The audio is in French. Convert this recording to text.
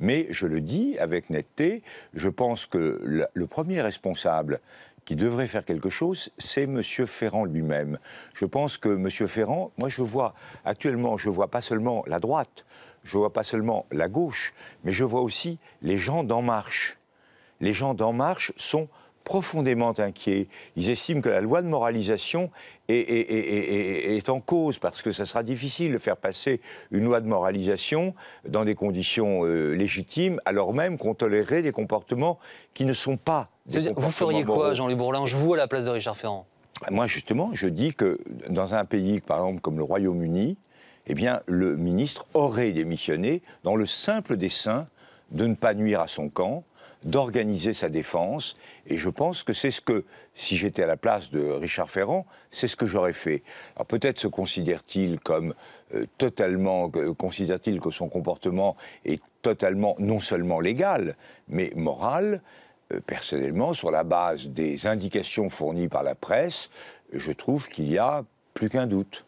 Mais je le dis avec netteté, je pense que le, premier responsable qui devrait faire quelque chose, c'est M. Ferrand lui-même. Je pense que M. Ferrand, moi je vois actuellement, je vois pas seulement la droite, je vois pas seulement la gauche, mais je vois aussi les gens d'En Marche. Les gens d'En Marche sont profondément inquiets. Ils estiment que la loi de moralisation est, en cause, parce que ça sera difficile de faire passer une loi de moralisation dans des conditions euh, légitimes, alors même qu'on tolérerait des comportements qui ne sont pas. vous feriez quoi, Jean-Louis je vous, à la place de Richard Ferrand bah, Moi, justement, je dis que dans un pays, par exemple, comme le Royaume-Uni, eh bien, le ministre aurait démissionné dans le simple dessein de ne pas nuire à son camp, d'organiser sa défense. Et je pense que c'est ce que, si j'étais à la place de Richard Ferrand, c'est ce que j'aurais fait. Alors peut-être se considère-t-il comme euh, totalement, considère-t-il que son comportement est totalement, non seulement légal, mais moral. Euh, personnellement, sur la base des indications fournies par la presse, je trouve qu'il y a plus qu'un doute.